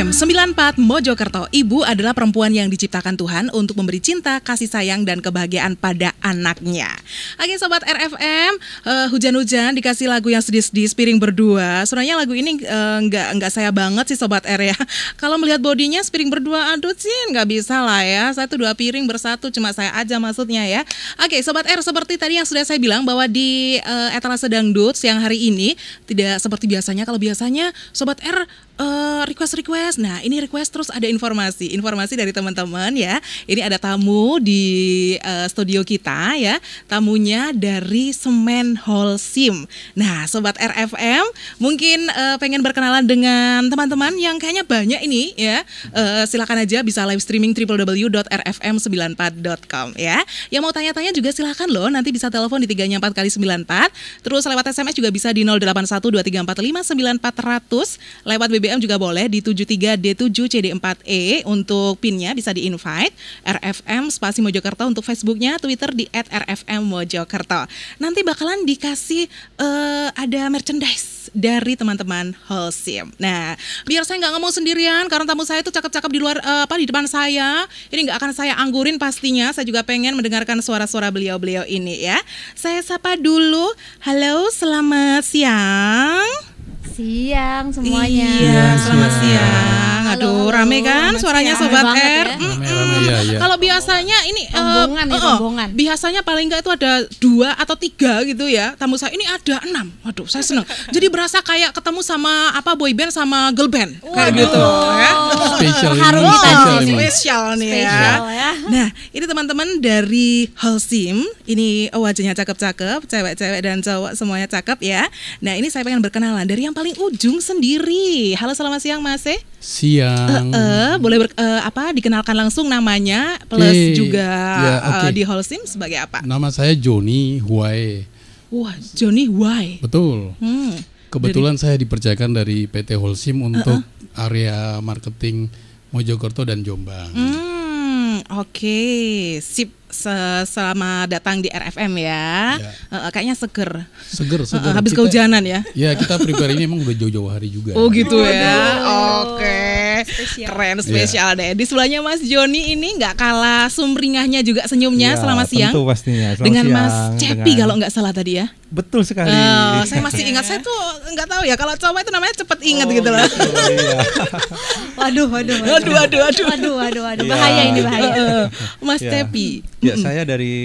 FM 94 Mojokerto, ibu adalah perempuan yang diciptakan Tuhan untuk memberi cinta, kasih sayang, dan kebahagiaan pada anaknya. Oke Sobat RFM, hujan eh, hujan-hujan dikasih lagu yang sedih-sedih, Spiring Berdua. Sebenarnya lagu ini uh, nggak, nggak saya banget sih Sobat R ya. Kalau melihat bodinya Spiring Berdua, aduh Cin, nggak bisa lah ya. Satu dua piring bersatu, cuma saya aja maksudnya ya. Oke Sobat R, seperti tadi yang sudah saya bilang bahwa di uh, etalase dangdut siang hari ini, tidak seperti biasanya. Kalau biasanya Sobat R Eh, request request request. Nah, ini request terus ada informasi, informasi dari teman-teman ya. Ini ada tamu di uh, studio kita ya. Tamunya dari Semen Sim. Nah, sobat RFM, mungkin uh, pengen berkenalan dengan teman-teman yang kayaknya banyak ini ya. Uh, silakan aja bisa live streaming www.rfm94.com ya. Yang mau tanya-tanya juga silakan loh, nanti bisa telepon di empat kali 94. Terus lewat SMS juga bisa di 081234594400 lewat BBM BBM juga boleh di 73D7CD4E untuk pinnya bisa di invite RFM Spasi Mojokerto untuk Facebooknya, Twitter di rfm Mojokerto Nanti bakalan dikasih uh, ada merchandise dari teman-teman Holsim. Nah, biar saya nggak ngomong sendirian karena tamu saya itu cakep-cakep di luar uh, apa di depan saya. Ini nggak akan saya anggurin pastinya. Saya juga pengen mendengarkan suara-suara beliau-beliau ini ya. Saya sapa dulu. Halo, selamat siang siang semuanya. Iya, selamat siang. Aduh, halo, rame kan suaranya ya, sobat R. Ya. Mm -mm. ya, ya. Kalau biasanya ini eh, rombongan uh, ya, rombongan. Uh, biasanya paling enggak itu ada dua atau tiga gitu ya. Tamu saya ini ada enam. Waduh, saya seneng. Jadi berasa kayak ketemu sama apa boy band sama girl band wow. kayak gitu ya. Spesial Harum wow, spesial, spesial nih spesial, ya. ya. Nah, ini teman-teman dari Halsim. ini oh, wajahnya cakep-cakep, cewek-cewek dan cowok semuanya cakep ya. Nah, ini saya pengen berkenalan dari yang paling ujung sendiri. Halo, selamat siang Mas. Eh? siang. Uh, uh, boleh ber, uh, apa dikenalkan langsung namanya plus okay. juga yeah, ya, okay. uh, di Holcim sebagai apa? Nama saya Joni Huai. Wah, Joni Huai. Betul. Hmm. Kebetulan dari... saya dipercayakan dari PT Holcim untuk uh -uh. area marketing Mojokerto dan Jombang. Hmm, oke. Okay. Sip selama datang di RFM ya, ya. Uh, kayaknya seger. Seger, seger. Uh, habis kita, kehujanan ya. Ya kita prepare ini emang udah jauh-jauh hari juga. Oh gitu oh, ya, oke. Okay. Spesial. Keren ya. spesial yeah. deh. Di sebelahnya Mas Joni ini nggak kalah sumringahnya juga senyumnya ya, selama siang. Tentu pastinya. Selamat dengan siang, Mas Cepi dengan... kalau nggak salah tadi ya. Betul sekali. Uh, saya masih ingat saya tuh nggak tahu ya kalau cowok itu namanya cepet ingat oh, gitu loh. Iya. waduh, waduh, waduh, waduh, waduh, waduh, waduh, waduh, waduh, bahaya ini bahaya. Mas ya. Tepi. Ya mm. saya dari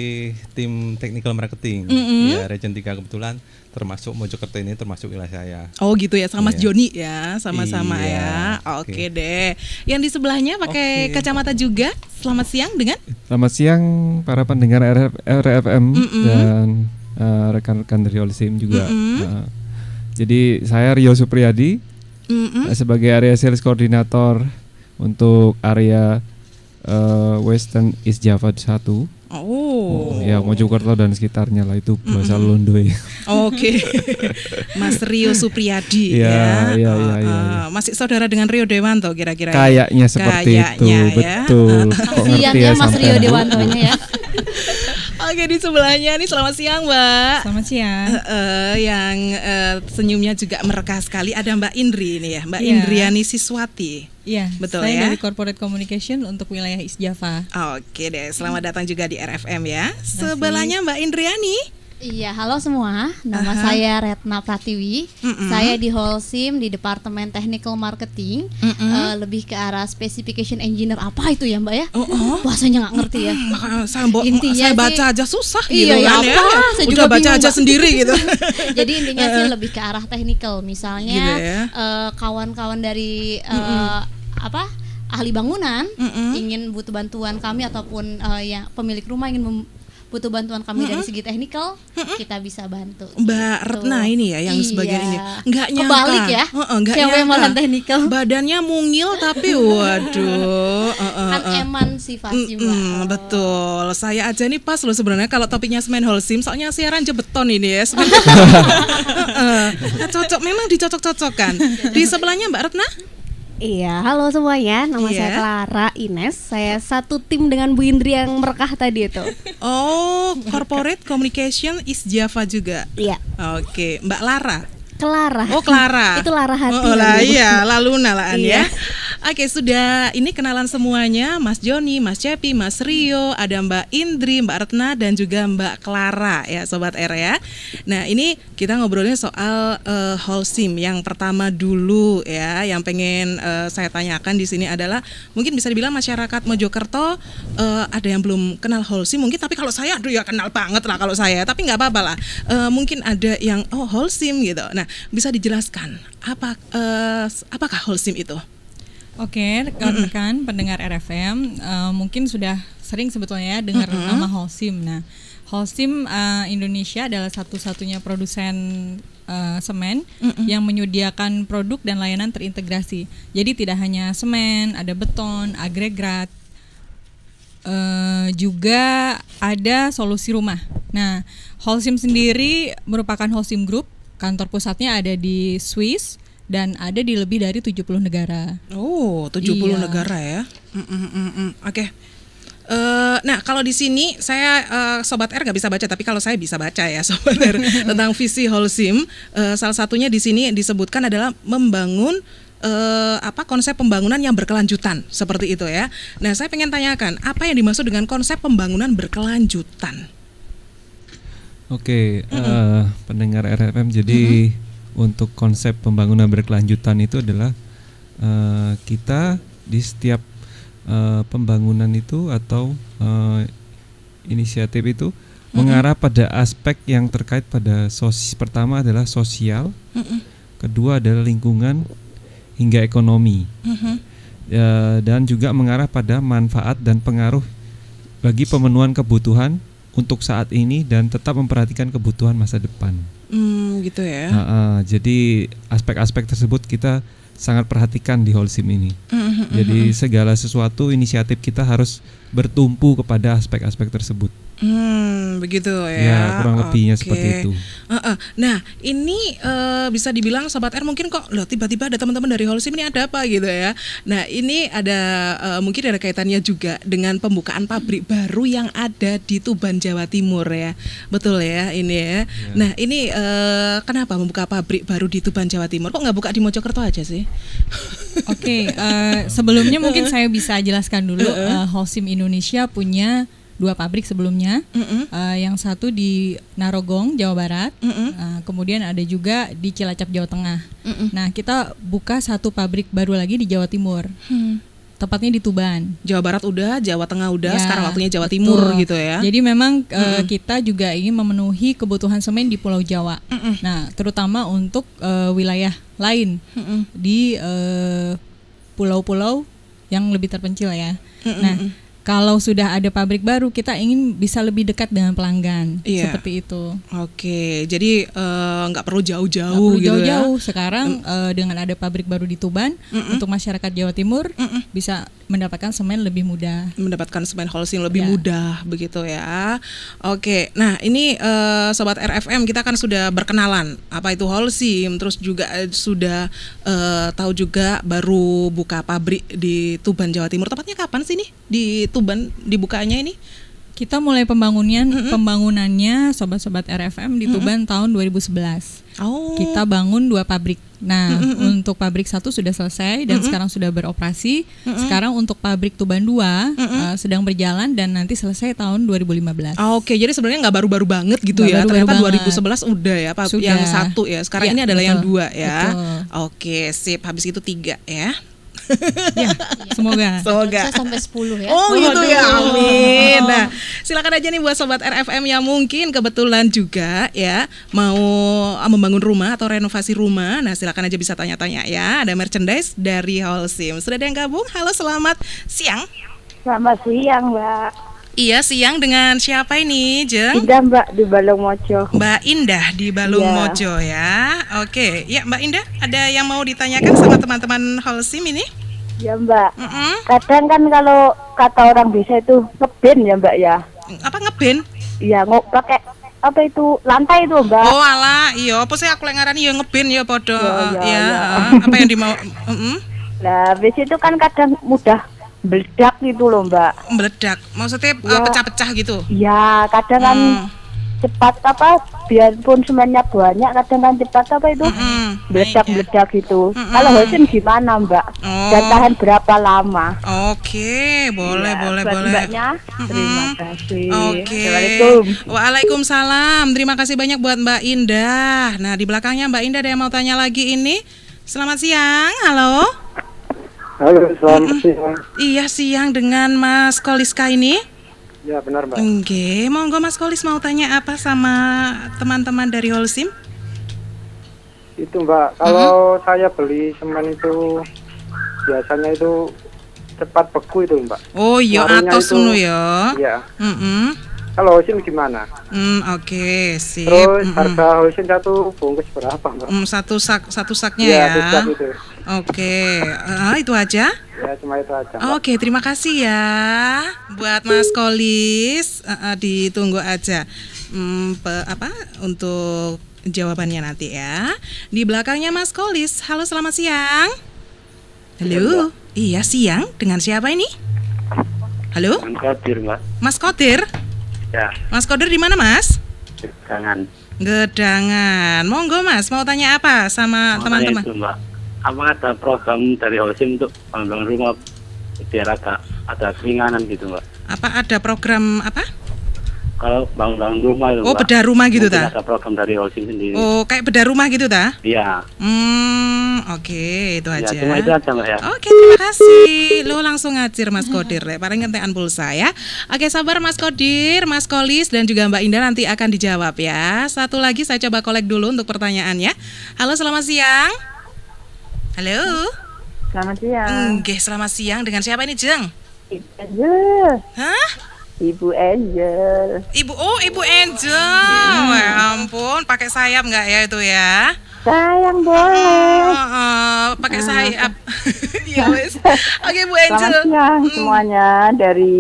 tim technical marketing. Mm -hmm. Ya Regen 3 kebetulan termasuk Mojokerto ini termasuk wilayah saya. Oh gitu ya sama Mas yeah. Joni ya, sama-sama iya. ya. Oke okay. deh. Yang di sebelahnya pakai okay. kacamata juga. Selamat siang dengan Selamat siang para pendengar RFM mm -mm. dan Eh, rekan-rekan dari Olisim juga. Mm-hmm. Uh, jadi saya Rio Supriyadi mm-hmm. uh, sebagai area sales koordinator untuk area uh, Western East Java 1. Oh. oh ya Mojokerto dan sekitarnya lah itu bahasa mm-hmm. Londo ya. Oke. Okay. Mas Rio Supriyadi iya, ya. Ya, ya, oh, uh, ya, ya. Masih saudara dengan Rio Dewanto kira-kira. Ya? Kayaknya seperti Kayaknya, itu. Ya. Betul. Kok ya ya Mas Rio Dewantonya ya. Oke di sebelahnya nih selamat siang Mbak. Selamat siang. Uh, uh, yang uh, senyumnya juga merekah sekali ada Mbak Indri ini ya Mbak yeah. Indriani Siswati. Iya, betul saya ya. dari Corporate Communication untuk wilayah East Java. Oke deh, selamat datang juga di RFM ya. Sebelahnya Mbak Indriani. Iya, halo semua. Nama uh -huh. saya Retna Pratiwi. Mm -mm. Saya di Holsim di Departemen Technical Marketing. Uh, lebih ke arah specification engineer apa itu ya, Mbak ya? Oh, Bahasanya nggak ngerti ya. saya, intinya saya baca aja susah gitu iya, ya kan ya. Apa? ya. Saya juga Udah baca bingung, aja mbak. sendiri gitu. Jadi intinya sih lebih ke arah technical. Misalnya gitu ya. uh, kawan-kawan dari uh, apa? ahli bangunan mm -mm. ingin butuh bantuan kami ataupun uh, ya pemilik rumah ingin butuh bantuan kami mm -hmm. dari segi teknikal, mm -hmm. kita bisa bantu. Mbak gitu. Retna ini ya yang iya. sebagai ini. Enggak nyangka. Kebalik ya. Uh -uh, enggak Cewek malah teknikal. Badannya mungil tapi waduh. Uh -uh, kan eman mm oh. Betul. Saya aja nih pas loh sebenarnya kalau topiknya semen holsim, soalnya siaran jebeton ini ya. Semen. uh -uh. Cocok memang dicocok-cocokkan. Di sebelahnya Mbak Retna? Iya, halo semuanya. Nama yeah. saya Clara Ines. Saya satu tim dengan Bu Indri yang merekah tadi itu. Oh, corporate communication is Java juga. Iya. Oke, Mbak Lara. Clara. Oh Clara. itu Lara hati. Oh, oh lah iya, Laluna lah ya. iya. ya. Oke sudah ini kenalan semuanya Mas Joni, Mas Cepi, Mas Rio, ada Mbak Indri, Mbak Retna dan juga Mbak Clara ya Sobat R ya. Nah ini kita ngobrolnya soal uh, eh, whole sim yang pertama dulu ya yang pengen uh, saya tanyakan di sini adalah mungkin bisa dibilang masyarakat Mojokerto uh, ada yang belum kenal whole sim mungkin tapi kalau saya aduh ya kenal banget lah kalau saya tapi nggak apa-apa lah uh, mungkin ada yang oh whole sim gitu. Nah Nah, bisa dijelaskan apa uh, apakah holsim itu? Oke, rekan-rekan pendengar RFM uh, eh, mungkin sudah sering sebetulnya ya dengar mm -hmm. nama Holcim. Nah, Holcim uh, eh, Indonesia adalah satu-satunya produsen uh, semen mm -mm. yang menyediakan produk dan layanan terintegrasi. Jadi tidak hanya semen, ada beton, agregat, uh, juga ada solusi rumah. Nah, Holcim sendiri merupakan Holcim Group kantor pusatnya ada di Swiss dan ada di lebih dari 70 negara. Oh, 70 iya. negara ya. Mm -mm -mm. mm. Oke. Okay. Uh, eh, nah kalau di sini saya uh, sobat R nggak bisa baca tapi kalau saya bisa baca ya sobat R tentang visi Holcim uh, eh, salah satunya di sini disebutkan adalah membangun uh, apa konsep pembangunan yang berkelanjutan seperti itu ya. Nah saya pengen tanyakan apa yang dimaksud dengan konsep pembangunan berkelanjutan? Oke, okay, mm -hmm. uh, eh, pendengar RFM. Jadi mm -hmm. untuk konsep pembangunan berkelanjutan itu adalah uh, kita di setiap uh, pembangunan itu atau uh, inisiatif itu mm -hmm. mengarah pada aspek yang terkait pada sosis pertama adalah sosial, mm -hmm. kedua adalah lingkungan hingga ekonomi, mm -hmm. uh, dan juga mengarah pada manfaat dan pengaruh bagi pemenuhan kebutuhan untuk saat ini dan tetap memperhatikan kebutuhan masa depan. Hmm, gitu ya. Uh, uh, jadi aspek-aspek tersebut kita sangat perhatikan di Holcim ini. Mm-hmm. Jadi hmm. segala sesuatu inisiatif kita harus bertumpu kepada aspek-aspek tersebut. Hmm, begitu ya. Ya, kurang lebihnya seperti itu. Uh, uh. Nah, ini uh, bisa dibilang sobat R mungkin kok loh tiba-tiba ada teman-teman dari Holsim ini ada apa gitu ya. Nah, ini ada uh, mungkin ada kaitannya juga dengan pembukaan pabrik baru yang ada di Tuban Jawa Timur ya. Betul ya ini ya. ya. Nah, ini uh, kenapa membuka pabrik baru di Tuban Jawa Timur? Kok nggak buka di Mojokerto aja sih? Oke, okay, uh, sebelumnya mungkin saya bisa jelaskan dulu uh, Holsim Indonesia punya dua pabrik sebelumnya. Mm-hmm. Uh, yang satu di Narogong, Jawa Barat. Mm-hmm. Uh, kemudian ada juga di Cilacap, Jawa Tengah. Mm-hmm. Nah, kita buka satu pabrik baru lagi di Jawa Timur. Hmm. Tepatnya di Tuban. Jawa Barat udah, Jawa Tengah udah, ya, sekarang waktunya Jawa betul. Timur gitu ya. Jadi memang mm-hmm. kita juga ingin memenuhi kebutuhan semen di Pulau Jawa. Mm-hmm. Nah, terutama untuk uh, wilayah lain mm-hmm. di uh, pulau-pulau yang lebih terpencil ya. Mm-hmm. Nah kalau sudah ada pabrik baru kita ingin bisa lebih dekat dengan pelanggan iya. seperti itu. Oke, jadi eh, nggak uh, perlu jauh-jauh gak perlu gitu ya. jauh-jauh. Ya? Sekarang mm. uh, dengan ada pabrik baru di Tuban mm -mm. untuk masyarakat Jawa Timur mm -mm. bisa mendapatkan semen lebih mudah. Mendapatkan semen wholesale lebih ya. mudah begitu ya. Oke, nah ini uh, sobat RFM kita kan sudah berkenalan apa itu wholesale, terus juga sudah uh, tahu juga baru buka pabrik di Tuban Jawa Timur. Tepatnya kapan sih nih di Tuban dibukanya ini? Kita mulai pembangunan mm -hmm. pembangunannya sobat-sobat RFM di Tuban mm -hmm. tahun 2011. Oh. Kita bangun dua pabrik. Nah, mm -hmm. untuk pabrik satu sudah selesai dan mm -hmm. sekarang sudah beroperasi. Mm -hmm. Sekarang untuk pabrik Tuban 2 mm -hmm. uh, eh, sedang berjalan dan nanti selesai tahun 2015. Oh, ah, Oke, okay. jadi sebenarnya nggak baru-baru banget gitu gak ya. Baru -baru Ternyata banget. 2011 udah ya, Pak. Sudah. Yang satu ya. Sekarang ya, ini adalah betul. yang dua ya. Oke, Oke, sip. Habis itu tiga ya. ya, semoga. Semoga. Saya sampai 10 ya. Oh, gitu ya. Amin. Nah, silakan aja nih buat sobat RFM yang mungkin kebetulan juga ya mau ah, membangun rumah atau renovasi rumah. Nah, silakan aja bisa tanya-tanya ya. Ada merchandise dari Holsim. Sudah ada yang gabung? Halo, selamat siang. Selamat siang, Mbak. Iya siang dengan siapa ini Jeng? Indah Mbak di Balung Mojo. Mbak Indah di Balung yeah. Mojo ya. Oke, ya Mbak Indah ada yang mau ditanyakan sama teman-teman Holsim ini? Ya Mbak. Mm -mm. Kadang kan kalau kata orang bisa itu ngeben ya Mbak ya. Apa ngeben? Iya, mau pakai apa itu lantai itu Mbak. Oh ala, iya apa sih aku lengaran iya ngeben ya, ya podo. Ya, ya, iya, ya. ya. apa yang dimau? Mm -mm. Nah, habis itu kan kadang mudah meledak gitu loh mbak meledak maksudnya eh, iya. pecah-pecah ya, pecah -pecah gitu ya kadang kan hmm. cepat apa biarpun semennya banyak kadang kan cepat apa itu hmm, ya. meledak meledak gitu hmm, kalau Hosin gimana mbak oh. dan tahan berapa lama oke boleh ya, boleh boleh mbaknya terima kasih oke okay. waalaikumsalam terima kasih banyak buat mbak Indah nah di belakangnya mbak Indah ada yang mau tanya lagi ini selamat siang halo Halo, selamat mm -mm. siang. Iya, siang dengan Mas Koliska ini. Ya, benar, Mbak. Oke, monggo Mas Kolis mau tanya apa sama teman-teman dari Holsim? Itu, Mbak, kalau mm -hmm. saya beli semen itu biasanya itu cepat beku itu, Mbak. Oh, iya, atau sunu ya. Iya. Mm -mm. Kalau Holsim gimana? Mm, oke, okay, sip. Terus mm -mm. harga Holsim satu bungkus berapa, Mbak? Mm, satu sak satu saknya iya, ya. Iya, satu sak itu. Oke, uh, itu aja. Ya, cuma itu aja. Oke, Oke, terima kasih ya buat Mas Kolis. Uh, uh, ditunggu aja. Hmm, pe, apa untuk jawabannya nanti ya. Di belakangnya Mas Kolis. Halo, selamat siang. Halo. Iya, iya siang. Dengan siapa ini? Halo? Mas Kodir, Mbak. Mas Kodir? Ya. Mas Kodir di mana, Mas? Gedangan. Gedangan. Monggo, Mas, mau tanya apa sama teman-teman? apa ada program dari Osim untuk pembangunan rumah biar agak ada keringanan gitu mbak apa ada program apa kalau bangun-bangun rumah itu, oh mbak. bedah rumah gitu ta ada program dari Osim sendiri oh kayak bedah rumah gitu ta iya hmm oke okay, itu iya, aja ya, cuma itu aja mbak ya oke okay, terima kasih lo langsung ngacir Mas Kodir ya. paling ngetekan pulsa ya oke sabar Mas Kodir Mas Kolis dan juga Mbak Indah nanti akan dijawab ya satu lagi saya coba kolek dulu untuk pertanyaannya halo selamat siang Halo. Selamat siang. Oke, selamat siang. Dengan siapa ini, Jeng? Ibu Angel. Hah? Ibu Angel. Ibu oh, Ibu Angel. Hmm. Iya. Wah, ya ampun, pakai sayap nggak ya itu ya? Sayang oh, oh, boleh. Uh, uh, pakai ah. sayap. Iya wes. Oke Bu Angel. Selamat siang hmm. semuanya dari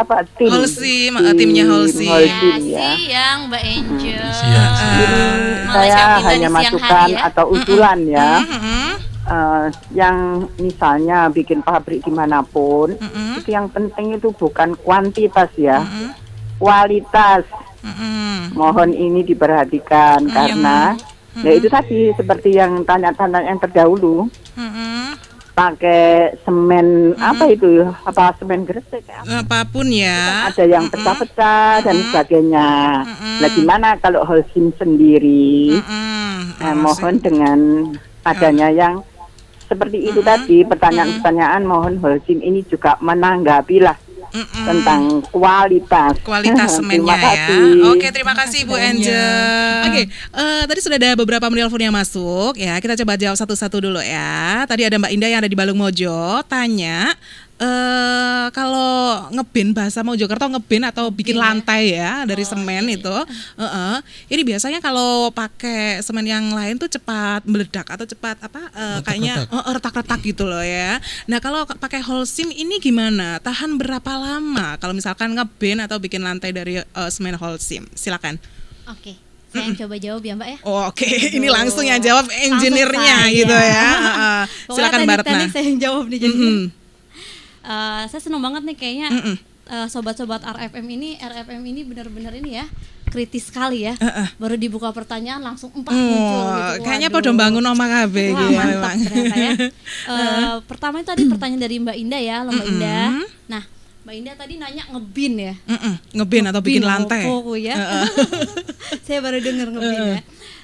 apa tim? Holsi, eh, tim, timnya Holsi. ya. Siang Mbak hmm. Angel. Hmm. Uh, saya hanya masukan ya? atau usulan uh -huh. ya. Uh -huh uh, yang misalnya bikin pabrik dimanapun mm -hmm. itu yang penting itu bukan kuantitas ya mm -hmm. kualitas mm -hmm. mohon ini diperhatikan mm -hmm. karena mm -hmm. ya itu tadi seperti yang tanya-tanya yang terdahulu mm -hmm. pakai semen mm -hmm. apa itu apa semen gresik apa? Ya? apapun ya kan ada yang pecah-pecah mm -hmm. dan sebagainya mm -hmm. nah gimana kalau Holcim sendiri mm -hmm. Nah, oh, mohon dengan adanya yang seperti itu mm -hmm. tadi pertanyaan-pertanyaan mohon Holcim ini juga menanggapi mm -mm. tentang kualitas kualitas semennya ya. Oke, terima kasih Bu Angel. Oke, okay, uh, eh, tadi sudah ada beberapa menelpon yang masuk ya. Kita coba jawab satu-satu dulu ya. Tadi ada Mbak Indah yang ada di Balung Mojo tanya, uh, kalau ngebin bahasa Mojokerto ngebin atau bikin yeah. lantai ya dari oh, semen okay. Iya, itu. Uh -uh. Ini biasanya kalau pakai semen yang lain tuh cepat meledak atau cepat apa uh, eh, retak, kayaknya retak-retak uh, gitu loh ya. Nah, kalau pakai holcim ini gimana? Tahan berapa lama kalau misalkan ngebin atau bikin lantai dari uh, semen holcim? Silakan. Oke. Okay. Saya yang coba jawab ya Mbak ya. Oh, Oke, okay. ini langsung yang jawab engineer-nya gitu ya. Uh, silakan Mbak Ratna. saya yang jawab nih jadi. Mm Eh, saya senang banget nih kayaknya mm -mm. uh, sobat-sobat RFM ini RFM ini benar-benar ini ya kritis sekali ya. Uh, uh. Baru dibuka pertanyaan langsung empat oh, muncul gitu. Kayaknya pada bangun oma kabeh gitu. Mantap ternyata ya. uh, pertama tadi pertanyaan dari Mbak Indah ya, Mbak mm Indah. Nah, Mbak Indah tadi nanya ngebin ya. Mm -mm. Ngebin, atau bikin lantai. ya. Uh, uh. Saya baru dengar ngebin uh. ya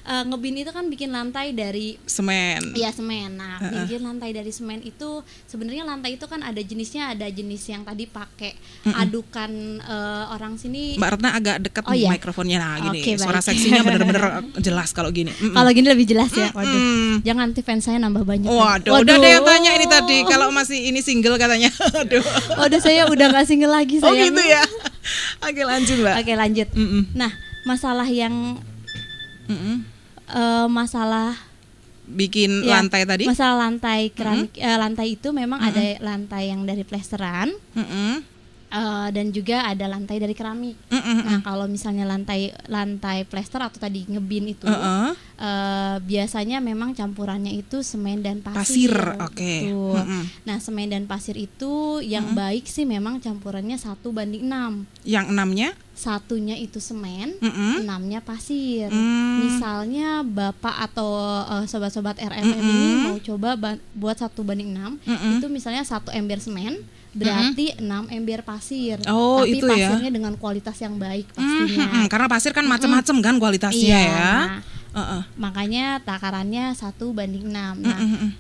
uh, ngebin itu kan bikin lantai dari semen. Iya semen. Nah uh-uh. bikin lantai dari semen itu sebenarnya lantai itu kan ada jenisnya ada jenis yang tadi pakai Mm-mm. adukan uh, orang sini. Mbak Retna agak dekat oh, iya? mikrofonnya nah gini okay, suara baik. seksinya bener-bener jelas kalau gini. Kalau gini lebih jelas ya. Waduh. Mm-mm. Jangan nanti fans saya nambah banyak. Waduh, Waduh. udah ada yang tanya ini tadi kalau masih ini single katanya. Aduh. Waduh saya udah nggak single lagi saya. Oh gitu ya. Oke lanjut mbak. Oke lanjut. Mm -mm. Nah masalah yang mm -mm uh, masalah bikin ya, lantai tadi masalah lantai keramik mm -hmm. uh, lantai itu memang mm -hmm. ada lantai yang dari plesteran mm -hmm uh, dan juga ada lantai dari keramik. Mm -mm. Nah, mm. kalau misalnya lantai lantai plester atau tadi ngebin itu mm -mm. Uh, biasanya memang campurannya itu semen dan pasir. Pasir, oke. Okay. Gitu. Mm -mm. Nah, semen dan pasir itu yang mm -mm. baik sih memang campurannya satu banding enam. Yang enamnya? satunya itu semen, mm -mm. enamnya pasir. Mm. Misalnya bapak atau sobat eh, sobat-sobat RMM mm -mm. ini mm. mau coba buat satu banding enam, mm -mm. itu misalnya satu ember semen, berarti mm-hmm. 6 ember pasir. Oh, Tapi itu ya. pasirnya ya. dengan kualitas yang baik pastinya. Mm-hmm. mm-hmm. Karena pasir kan macam-macam mm-hmm. kan kualitasnya iya, ya. Nah, Uh-uh. Makanya takarannya satu banding enam. Nah, uh-uh. uh,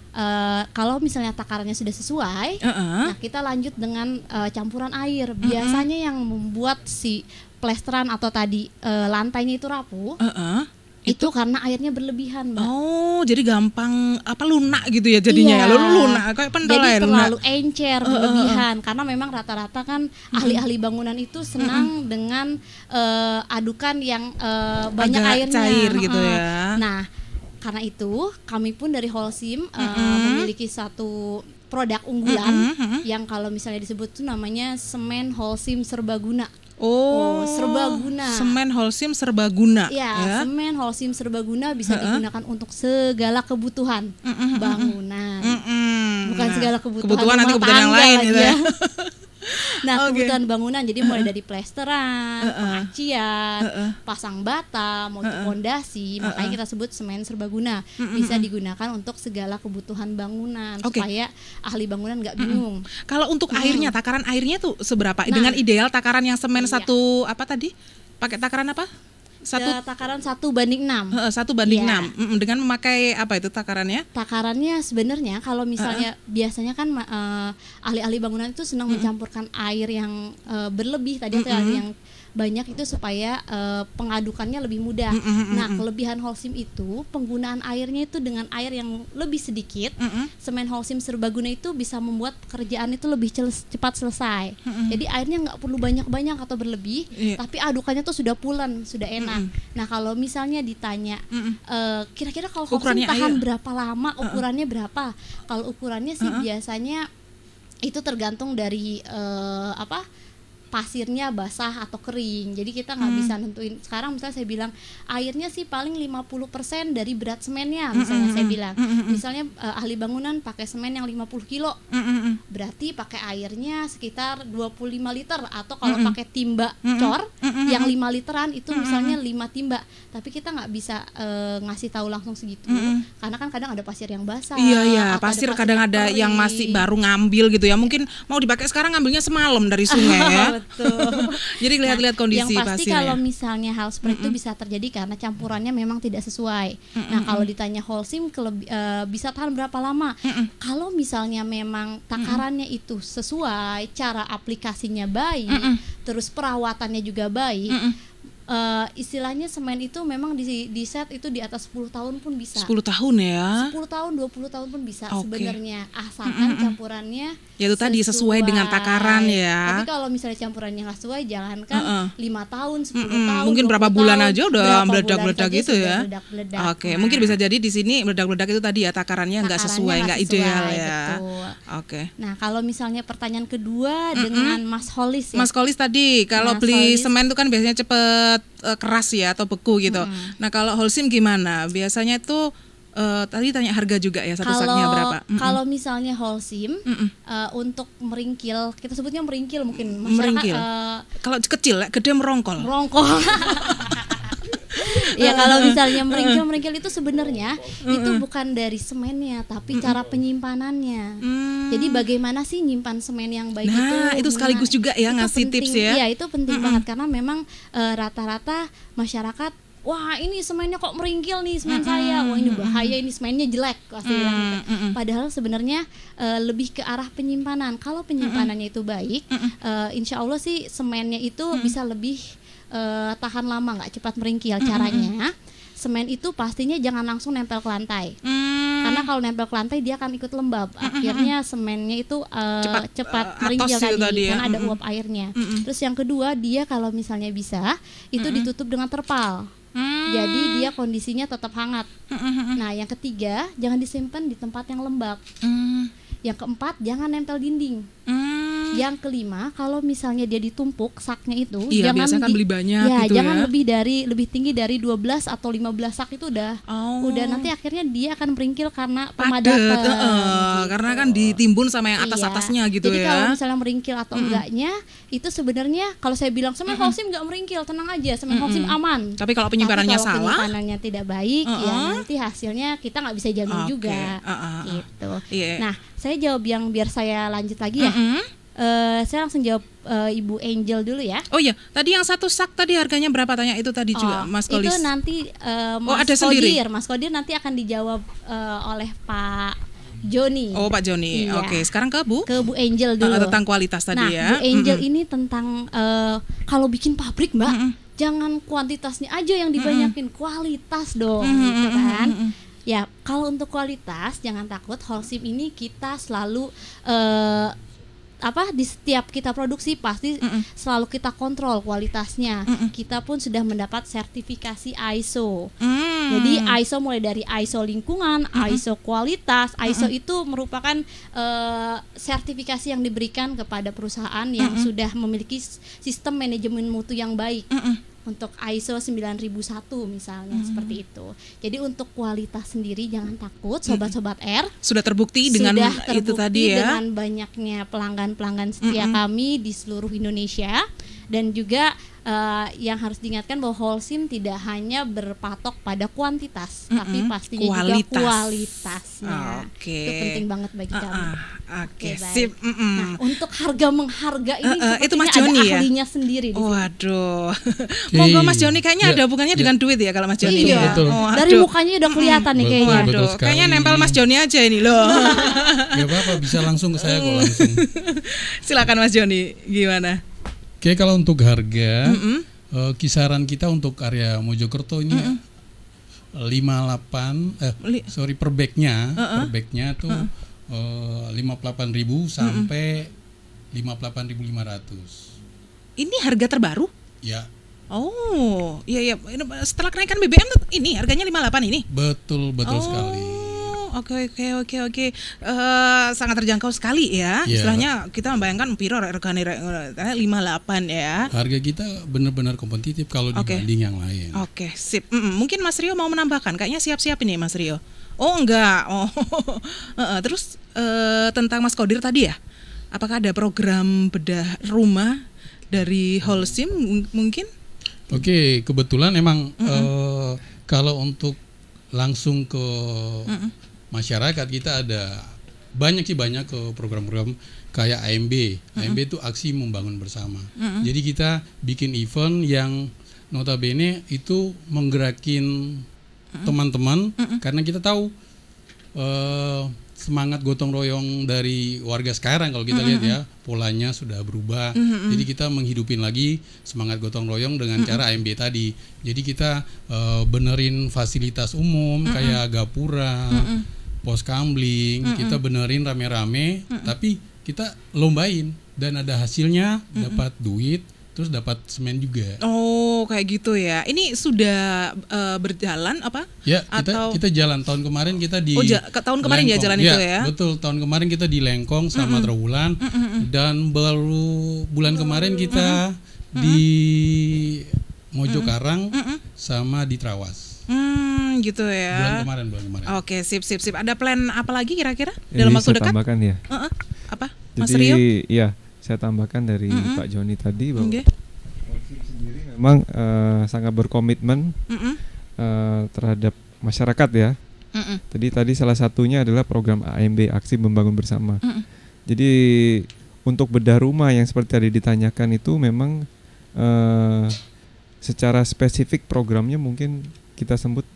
kalau misalnya takarannya sudah sesuai, uh-uh. nah kita lanjut dengan uh, campuran air. Mm-hmm. Biasanya uh-uh. yang membuat si plesteran atau tadi uh, lantainya itu rapuh, uh-uh. Itu, karena airnya berlebihan, Mbak. Oh, jadi gampang apa lunak gitu ya jadinya. Ya? Iya. Lalu lunak kayak pentol Jadi terlalu encer, berlebihan uh, uh. karena memang rata-rata kan ahli-ahli bangunan itu senang uh, uh. dengan uh, adukan yang uh, banyak Agak airnya. cair gitu uh. ya. Nah, karena itu kami pun dari Holcim uh, uh memiliki satu produk unggulan uh -uh. yang kalau misalnya disebut tuh namanya semen Holcim serbaguna. Oh, oh serbaguna. Semen Holcim serbaguna. Ya, ya. semen Holcim serbaguna bisa uh -uh. digunakan untuk segala kebutuhan uh -uh. bangunan. Uh -uh. Bukan nah, segala kebutuhan. Kebutuhan nanti kebutuhan yang lain gitu ya. ya. nah okay. kebutuhan bangunan jadi mulai uh-uh. dari plesteran, uh -uh. pengacian, uh -uh. pasang bata, mau fondasi, uh -uh. makanya kita sebut semen serbaguna uh -uh. bisa digunakan untuk segala kebutuhan bangunan okay. supaya ahli bangunan nggak bingung. Uh -uh. Kalau untuk uh -uh. airnya takaran airnya tuh seberapa? Nah, Dengan ideal takaran yang semen iya. satu apa tadi? Pakai takaran apa? satu ya, takaran satu banding enam satu banding iya. enam ya. dengan memakai apa itu takarannya takarannya sebenarnya kalau misalnya uh -uh. biasanya kan uh, ahli-ahli bangunan itu senang uh -uh. mencampurkan air yang uh, berlebih tadi uh -uh. yang banyak itu supaya uh, pengadukannya lebih mudah. Mm -hmm. Nah, kelebihan Holcim itu penggunaan airnya itu dengan air yang lebih sedikit. Mm -hmm. Semen Holcim serbaguna itu bisa membuat pekerjaan itu lebih cepat selesai. Mm -hmm. Jadi airnya nggak perlu banyak-banyak atau berlebih, yeah. tapi adukannya tuh sudah pulen, sudah enak. Mm -hmm. Nah, kalau misalnya ditanya kira eh, kira-kira kalau Holcim tahan air. berapa lama, ukurannya uh -uh. berapa? Kalau ukurannya sih uh -uh. biasanya itu tergantung dari uh, apa? pasirnya basah atau kering jadi kita nggak hmm. bisa nentuin sekarang misalnya saya bilang airnya sih paling 50% dari berat semennya hmm, misalnya hmm. saya hmm. bilang hmm. hmm misalnya uh, ahli bangunan pakai semen yang 50 kilo hmm. berarti pakai airnya sekitar 25 liter atau kalau hmm. pakai timba cor hmm. yang 5 literan itu misalnya 5 timba tapi kita nggak bisa uh, ngasih tahu langsung segitu hmm. karena kan kadang ada pasir yang basah iya iya pasir, pasir kadang ada yang masih baru ngambil gitu ya mungkin mau dipakai sekarang ngambilnya semalam dari sungai ya Gitu. Jadi lihat-lihat nah, kondisi yang pasti pasirnya. kalau misalnya hal seperti mm -hmm. itu bisa terjadi karena campurannya memang tidak sesuai. Mm -hmm. Nah, kalau ditanya whole sim uh, bisa tahan berapa lama? Mm -hmm. Kalau misalnya memang takarannya mm -hmm. itu sesuai, cara aplikasinya baik, mm -hmm. terus perawatannya juga baik. Mm -hmm uh, istilahnya semen itu memang di di set itu di atas 10 tahun pun bisa. 10 tahun ya. 10 tahun, 20 tahun pun bisa okay. sebenarnya. Asalkan ah, mm -mm. campurannya ya itu tadi sesuai, dengan takaran ya. Tapi kalau misalnya campurannya nggak sesuai kan mm -mm. 5 tahun, 10 mm -mm. tahun. Mungkin berapa bulan tahun, aja udah meledak-meledak gitu ya. Oke, okay. nah. mungkin bisa jadi di sini meledak-meledak itu tadi ya takarannya nggak sesuai, nggak ideal ya. Oke. Okay. Nah, kalau misalnya pertanyaan kedua mm -mm. dengan Mas Holis ya. Mas Holis tadi kalau beli semen itu kan biasanya cepet uh, keras ya atau beku gitu. Hmm. Nah kalau holsim gimana? Biasanya itu uh, tadi tanya harga juga ya satu kalau, saknya berapa? Mm -mm. Kalau misalnya holsim mm Uh, untuk meringkil, kita sebutnya meringkil mungkin Meringkil. Uh, kalau kecil, gede merongkol. Merongkol ya kalau misalnya meringkil-meringkil itu sebenarnya itu bukan dari semennya tapi cara penyimpanannya. Hmm. Jadi bagaimana sih nyimpan semen yang baik nah, itu? Nah, itu sekaligus nah, juga ya ngasih penting, tips ya. Iya, itu penting banget karena memang eh, rata-rata uh, masyarakat wah ini semennya kok meringkil nih semen mm -hmm. saya wah ini bahaya ini semennya jelek pasti mm -hmm. bilang gitu. padahal sebenarnya uh, lebih ke arah penyimpanan kalau penyimpanannya mm -hmm. itu baik mm insya Allah sih semennya itu mm -hmm. bisa lebih uh, tahan lama nggak cepat meringkil mm-hmm. semen itu pastinya jangan langsung nempel ke lantai mm. karena kalau nempel ke lantai dia akan ikut lembab akhirnya semennya itu uh, cepat, eh, cepat uh, meringkil tadi, ya kan, tadi ya. karena ada uap airnya mm-hmm. terus yang kedua dia kalau misalnya bisa itu mm-hmm. ditutup dengan terpal Hmm. Jadi dia kondisinya tetap hangat. Nah, yang ketiga, jangan disimpan di tempat yang lembab. Hmm. Yang keempat, jangan nempel dinding. Hmm yang kelima, kalau misalnya dia ditumpuk saknya itu iya, jangan kan beli banyak ya, gitu jangan ya. lebih dari lebih tinggi dari 12 atau 15 sak itu udah oh. udah nanti akhirnya dia akan meringkil karena pemadat Uh, gitu. Karena kan ditimbun sama yang atas-atasnya iya. gitu Jadi ya. Jadi kalau misalnya meringkil atau mm -mm. enggaknya itu sebenarnya kalau saya bilang semen mm -mm. enggak meringkil, tenang aja, semen mm -mm. hoaxim aman. Tapi kalau penyebarannya Tapi kalau salah, penyebarannya tidak baik uh -uh. ya nanti hasilnya kita nggak bisa jamin okay. juga. Uh -uh. Gitu. Yeah. Nah, saya jawab yang biar saya lanjut lagi ya. Mm -mm Uh, saya langsung jawab uh, Ibu Angel dulu ya. Oh iya, tadi yang satu sak tadi harganya berapa tanya itu tadi oh, juga Mas Kolis. Itu nanti uh, Mas oh, ada Kodir, sendiri. Mas Kodir nanti akan dijawab uh, oleh Pak Joni. Oh Pak Joni, iya. oke. Sekarang ke Bu? Ke Bu Angel nah, dulu. Nah, tentang kualitas tadi nah, ya. Bu Angel mm -hmm. ini tentang uh, kalau bikin pabrik Mbak, mm -hmm. jangan kuantitasnya aja yang dibanyakin, mm -hmm. kualitas dong, mm -hmm. gitu kan. Ya, kalau untuk kualitas jangan takut Holcim ini kita selalu uh, apa di setiap kita produksi pasti mm -mm. selalu kita kontrol kualitasnya. Mm -mm. Kita pun sudah mendapat sertifikasi ISO. Mm. Jadi ISO mulai dari ISO lingkungan, mm -mm. ISO kualitas, ISO mm ISO itu merupakan uh, sertifikasi yang diberikan kepada perusahaan yang mm -mm. sudah memiliki sistem manajemen mutu yang baik. Mm -mm untuk ISO 9001 misalnya hmm. seperti itu. Jadi untuk kualitas sendiri jangan takut hmm. sobat-sobat R. Sudah terbukti dengan sudah terbukti itu tadi ya. dengan banyaknya pelanggan-pelanggan setia hmm. hmm. kami di seluruh Indonesia dan juga uh, yang harus diingatkan bahwa sim tidak hanya berpatok pada kuantitas, mm -hmm. tapi pastinya kualitas. juga kualitasnya. Ah, oke. Okay. Itu penting banget bagi uh -uh. kami. Ah, oke, okay, okay, Mm -mm. Nah, untuk harga mengharga ini uh -uh. itu Mas Joni ada ya? ahlinya sendiri di Waduh. Monggo Mas Joni kayaknya iya. ada hubungannya yeah. dengan duit ya kalau Mas Joni. Iya. Ya? Oh, Dari mukanya udah kelihatan mm -hmm. nih kayaknya. Betul, kayaknya nempel Mas Joni aja ini loh. Gak apa-apa bisa langsung ke saya kok langsung. Silakan Mas Joni, gimana? Oke, kalau untuk harga mm -hmm. uh, kisaran kita untuk area Mojokerto ini mm delapan eh Li sorry per bagnya, uh -uh. per bagnya tuh uh-uh. eh, lima puluh delapan ribu sampai lima puluh delapan ribu lima ratus. Ini harga terbaru? Ya. Oh, iya iya. Setelah kenaikan BBM ini harganya 58 ini. Betul, betul oh, sekali oke okay, oke okay, oke okay, oke. Uh, sangat terjangkau sekali ya. Yeah. Istilahnya kita membayangkan Piro regane eh, lima delapan ya. Harga kita benar-benar kompetitif kalau okay. dibanding yang lain. Oke, okay, sip. Mm -mm. Mungkin Mas Rio mau menambahkan. Kayaknya siap-siap ini Mas Rio. Oh enggak. Oh. terus uh, tentang Mas Kodir tadi ya. Apakah ada program bedah rumah dari Holcim mungkin? Oke, okay, kebetulan emang mm -mm. Uh, kalau untuk langsung ke mm -mm masyarakat kita ada banyak sih banyak ke eh, program-program kayak AMB. Mm-hmm. AMB itu aksi membangun bersama. Mm-hmm. Jadi kita bikin event yang notabene itu menggerakin mm-hmm. teman-teman mm-hmm. karena kita tahu uh, semangat gotong royong dari warga sekarang kalau kita mm-hmm. lihat ya polanya sudah berubah. Mm-hmm. Jadi kita menghidupin lagi semangat gotong royong dengan mm-hmm. cara AMB tadi. Jadi kita uh, benerin fasilitas umum mm-hmm. kayak gapura. Mm-hmm pos kambling, mm -mm. kita benerin rame-rame, mm -mm. tapi kita lombain dan ada hasilnya, mm -mm. dapat duit, terus dapat semen juga. Oh, kayak gitu ya. Ini sudah uh, berjalan apa? Ya, kita Atau... kita jalan tahun kemarin kita di Oh, ja tahun kemarin ya Lengkong. ya jalan ya, itu ya. betul. Tahun kemarin kita di Lengkong sama mm -mm. Trawulan mm -mm. dan baru bulan kemarin kita mm -mm. di Mojokarang mm -mm. sama di Trawas. Hmm, gitu ya. Bulan kemarin, bulan kemarin. Oke, sip sip sip. Ada plan apa lagi kira-kira dalam waktu waktu saya dekat? Tambahkan ya. Uh -uh. Apa? Jadi, Rio? Iya, saya tambahkan dari uh-uh. Pak Joni tadi bahwa okay. memang uh, sangat berkomitmen uh-uh. uh, terhadap masyarakat ya. Mm Jadi tadi salah satunya adalah program AMB Aksi Membangun Bersama. Mm Jadi untuk bedah rumah yang seperti tadi ditanyakan itu memang uh, secara spesifik programnya mungkin kita sebut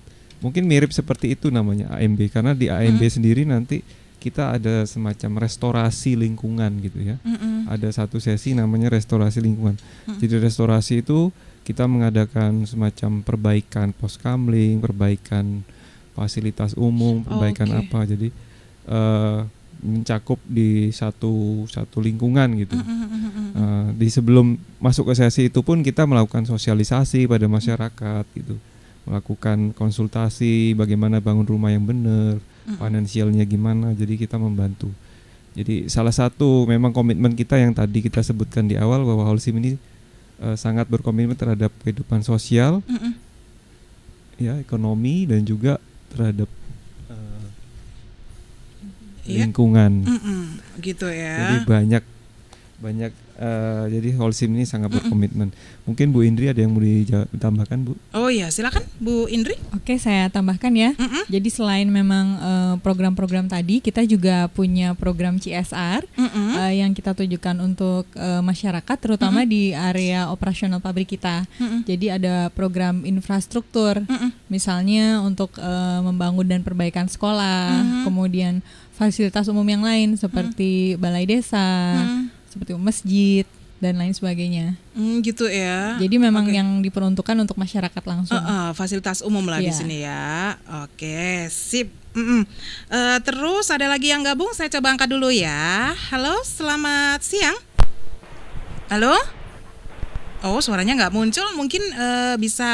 Mungkin mirip seperti itu namanya AMB karena di AMB hmm. sendiri nanti kita ada semacam restorasi lingkungan gitu ya. Mm Ada satu sesi namanya restorasi lingkungan. Mm. Jadi restorasi itu kita mengadakan semacam perbaikan pos kamling, perbaikan fasilitas umum, perbaikan oh, okay. apa. Jadi uh, mencakup di satu satu lingkungan gitu. Uh, di sebelum masuk ke sesi itu pun kita melakukan sosialisasi pada masyarakat gitu melakukan konsultasi bagaimana bangun rumah yang benar, mm. finansialnya gimana. Jadi kita membantu. Jadi salah satu memang komitmen kita yang tadi kita sebutkan di awal bahwa Holcim ini uh, sangat berkomitmen terhadap kehidupan sosial, mm -mm. ya ekonomi dan juga terhadap uh, lingkungan. Mm -mm. Gitu ya. Jadi banyak banyak Eh, jadi Holcim ini sangat berkomitmen. Mm -mm. Mungkin Bu Indri ada yang mau ditambahkan Bu? Oh iya, silakan Bu Indri. Oke, saya tambahkan ya. Mm -mm. Jadi selain memang eh, program-program uh, tadi, kita juga punya program CSR mm -mm. Uh, eh, yang kita tujukan untuk uh, masyarakat, terutama mm -mm. di area operasional pabrik kita. Mm -mm. Jadi ada program infrastruktur, mm -mm. misalnya untuk uh, membangun dan perbaikan sekolah, mm -hmm. kemudian fasilitas umum yang lain seperti mm -hmm. balai desa. Mm -hmm seperti masjid dan lain sebagainya. Hmm, gitu ya. Jadi memang okay. yang diperuntukkan untuk masyarakat langsung. Uh, uh, fasilitas umum lah yeah. di iya. sini ya. Oke, sip. Mm -mm. Uh, terus ada lagi yang gabung, saya coba angkat dulu ya. Halo, selamat siang. Halo. Oh suaranya nggak muncul, mungkin uh, bisa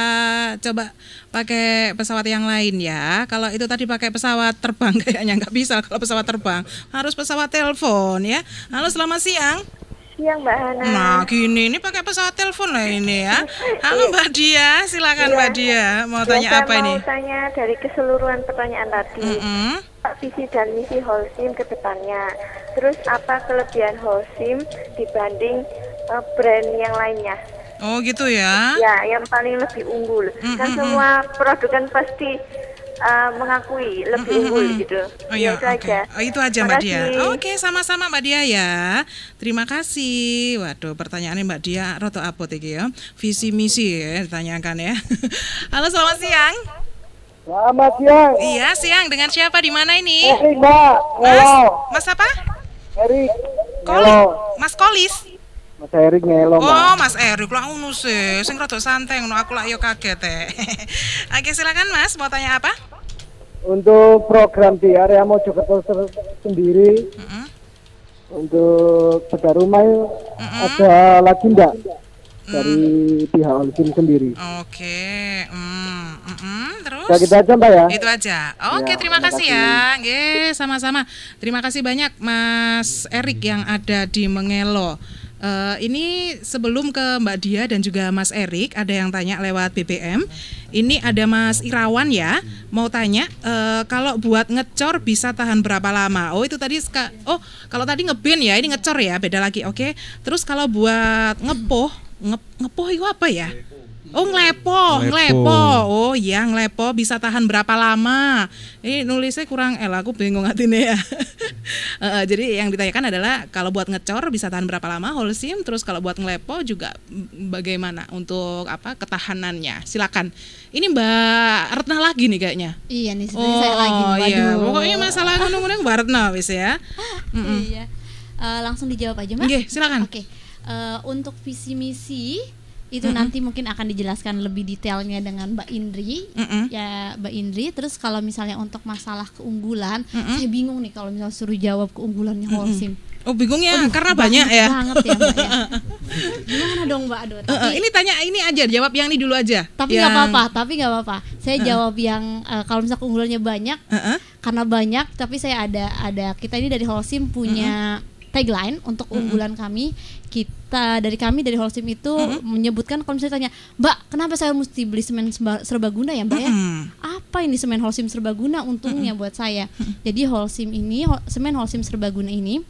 coba pakai pesawat yang lain ya. Kalau itu tadi pakai pesawat terbang kayaknya nggak bisa kalau pesawat terbang harus pesawat telepon ya. Halo selamat siang. Siang Mbak Hana. Nah gini ini pakai pesawat telepon lah ini ya. Halo Mbak Dia, silakan iya. Mbak Dia mau tanya apa mau ini? Mau tanya dari keseluruhan pertanyaan tadi. Mm -hmm visi dan misi Holcim ke depannya. Terus apa kelebihan Holcim dibanding eh, brand yang lainnya? Oh gitu ya? Ya, yang paling lebih unggul. Mm -hmm. Kan semua produk kan pasti uh, mengakui lebih mm -hmm. unggul gitu. Oh iya, itu okay. aja. Oh itu aja Mbak Dia. Oh, Oke, okay. sama-sama Mbak Dia ya. Terima kasih. Waduh, pertanyaannya Mbak Dia roto apotek ya. Visi misi ya ditanyakan ya. Halo, selamat siang. Selamat siang. Iya, siang. Dengan siapa di mana ini? Mbak. Mas, Mas apa? Erik. Kolis. Mas Kolis. Mas Erik ngelo, Oh, Mas Erik lho ngono sih. Sing rada santai ngono aku lak yo kaget e. Oke, silakan Mas, mau tanya apa? Untuk program di area Mojokerto sendiri. Mm -hmm. Untuk beda rumah mm -hmm. ada lagi enggak? Mm. Dari pihak Olsin sendiri. Oke. Okay. Mm. -hmm. Terus? Nah, ya, kita gitu aja Mbak ya. Itu aja. Oke, ya, terima, terima kasih, ya. Nggih, sama-sama. Terima kasih banyak Mas Erik yang ada di Mengelo. Uh, ini sebelum ke Mbak Dia dan juga Mas Erik ada yang tanya lewat BBM. Ini ada Mas Irawan ya, mau tanya uh, kalau buat ngecor bisa tahan berapa lama? Oh itu tadi oh kalau tadi ngebin ya, ini ngecor ya, beda lagi. Oke. Okay. Terus kalau buat ngepoh, nge ngepoh itu apa ya? Oh ngelepo, ngelepo. ngelepo. Oh iya ngelepo bisa tahan berapa lama? Ini nulisnya kurang el eh, aku bingung hati ya. uh, jadi yang ditanyakan adalah kalau buat ngecor bisa tahan berapa lama whole sim terus kalau buat ngelepo juga bagaimana untuk apa ketahanannya? Silakan. Ini Mbak Retna lagi nih kayaknya. Iya nih oh, saya lagi. Oh iya, pokoknya masalah ngono-ngono Mbak Retna wis ya. Mm -mm. Iya. Uh, langsung dijawab aja, Mbak. Oke, okay, silakan. Oke. Okay. Uh, eh, untuk visi misi itu mm -hmm. nanti mungkin akan dijelaskan lebih detailnya dengan Mbak Indri mm -hmm. ya Mbak Indri terus kalau misalnya untuk masalah keunggulan mm -hmm. saya bingung nih kalau misalnya suruh jawab keunggulannya Holcim mm -hmm. Oh bingung ya, Aduh, karena banyak, banyak ya. Banget ya, Mbak ya. Gimana dong Mbak Aduh, uh, uh, Ini tanya ini aja, jawab yang ini dulu aja. Tapi nggak yang... apa-apa, tapi nggak apa-apa. Saya uh. jawab yang uh, kalau misalnya keunggulannya banyak, uh -uh. karena banyak, tapi saya ada ada kita ini dari Holcim punya uh -uh tagline untuk unggulan mm -hmm. kami kita dari kami dari Holcim itu mm -hmm. menyebutkan kalau misalnya tanya Mbak kenapa saya mesti beli semen serbaguna ya Mbak mm -hmm. ya apa ini semen Holcim serbaguna untungnya mm -hmm. buat saya mm -hmm. jadi Holcim ini semen Holcim serbaguna ini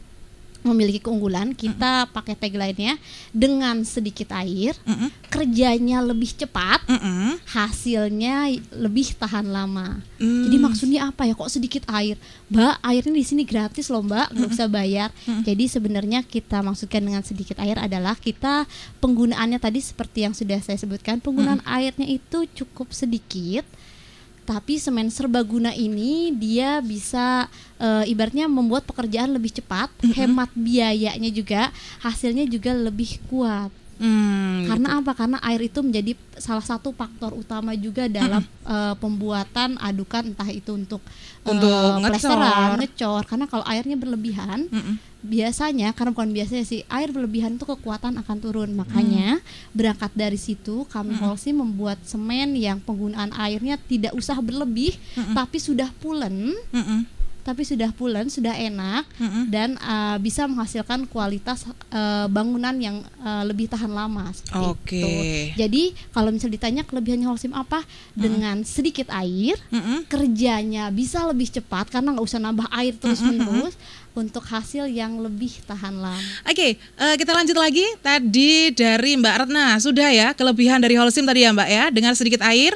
memiliki keunggulan kita mm -mm. pakai tagline-nya dengan sedikit air mm -mm. kerjanya lebih cepat mm -mm. hasilnya lebih tahan lama mm. jadi maksudnya apa ya kok sedikit air mbak airnya di sini gratis loh mbak nggak mm -mm. usah bayar mm -mm. jadi sebenarnya kita maksudkan dengan sedikit air adalah kita penggunaannya tadi seperti yang sudah saya sebutkan penggunaan mm -mm. airnya itu cukup sedikit tapi semen serbaguna ini dia bisa e, ibaratnya membuat pekerjaan lebih cepat, mm -hmm. hemat biayanya juga, hasilnya juga lebih kuat. Hmm, gitu. Karena gitu. apa? Karena air itu menjadi salah satu faktor utama juga dalam hmm. e, pembuatan adukan entah itu untuk untuk e, ngecor. plesteran, ngecor. Karena kalau airnya berlebihan, hmm biasanya karena bukan biasanya sih air berlebihan itu kekuatan akan turun makanya hmm. berangkat dari situ kami hmm. membuat semen yang penggunaan airnya tidak usah berlebih hmm. tapi sudah pulen hmm tapi sudah pulen, sudah enak mm -hmm. dan uh, bisa menghasilkan kualitas uh, bangunan yang uh, lebih tahan lama Oke. okay. Jadi kalau misalnya ditanya kelebihannya holcim apa, mm -hmm. dengan sedikit air mm -hmm. kerjanya bisa lebih cepat karena nggak usah nambah air terus menerus. Mm -hmm untuk hasil yang lebih tahan lama. Oke, okay, uh, kita lanjut lagi tadi dari Mbak Retna sudah ya kelebihan dari holcim tadi ya Mbak ya dengan sedikit air